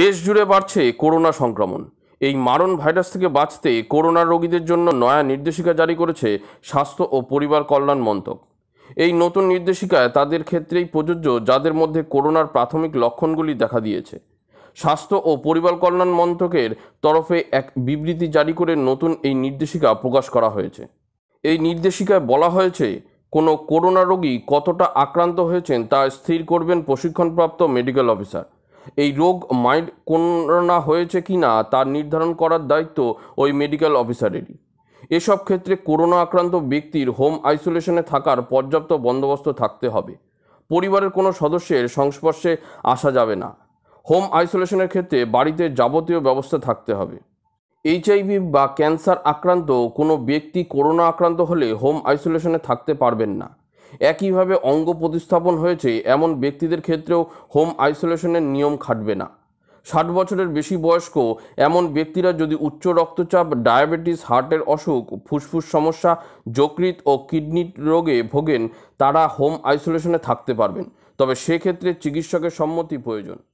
দেশ জুড়ে বাড়ছে করোনা সংক্রমণ এই মারণ ভাইরাস থেকে বাঁচতে করোনা রোগীদের জন্য নয়া নির্দেশিকা জারি করেছে স্বাস্থ্য ও পরিবার কল্যাণ মন্ত্রক এই নতুন নির্দেশিকায় তাদের ক্ষেত্রেই প্রযোজ্য যাদের মধ্যে করোনার প্রাথমিক লক্ষণগুলি দেখা দিয়েছে স্বাস্থ্য ও পরিবার কল্যাণ মন্ত্রকের তরফে এক বিবৃতি জারি করে নতুন এই নির্দেশিকা প্রকাশ করা হয়েছে এই নির্দেশিকায় বলা হয়েছে কোনো করোনা রোগী কতটা আক্রান্ত হয়েছেন তা স্থির করবেন প্রশিক্ষণপ্রাপ্ত মেডিকেল অফিসার এই রোগ মাইল্ড করোনা হয়েছে কি না তার নির্ধারণ করার দায়িত্ব ওই মেডিকেল অফিসারেরই এসব ক্ষেত্রে করোনা আক্রান্ত ব্যক্তির হোম আইসোলেশনে থাকার পর্যাপ্ত বন্দোবস্ত থাকতে হবে পরিবারের কোনো সদস্যের সংস্পর্শে আসা যাবে না হোম আইসোলেশনের ক্ষেত্রে বাড়িতে যাবতীয় ব্যবস্থা থাকতে হবে এইচআইভি বা ক্যান্সার আক্রান্ত কোনো ব্যক্তি করোনা আক্রান্ত হলে হোম আইসোলেশনে থাকতে পারবেন না একইভাবে অঙ্গ প্রতিস্থাপন হয়েছে এমন ব্যক্তিদের ক্ষেত্রেও হোম আইসোলেশনের নিয়ম খাটবে না ষাট বছরের বেশি বয়স্ক এমন ব্যক্তিরা যদি উচ্চ রক্তচাপ ডায়াবেটিস হার্টের অসুখ ফুসফুস সমস্যা যকৃত ও কিডনি রোগে ভোগেন তারা হোম আইসোলেশনে থাকতে পারবেন তবে সেক্ষেত্রে চিকিৎসকের সম্মতি প্রয়োজন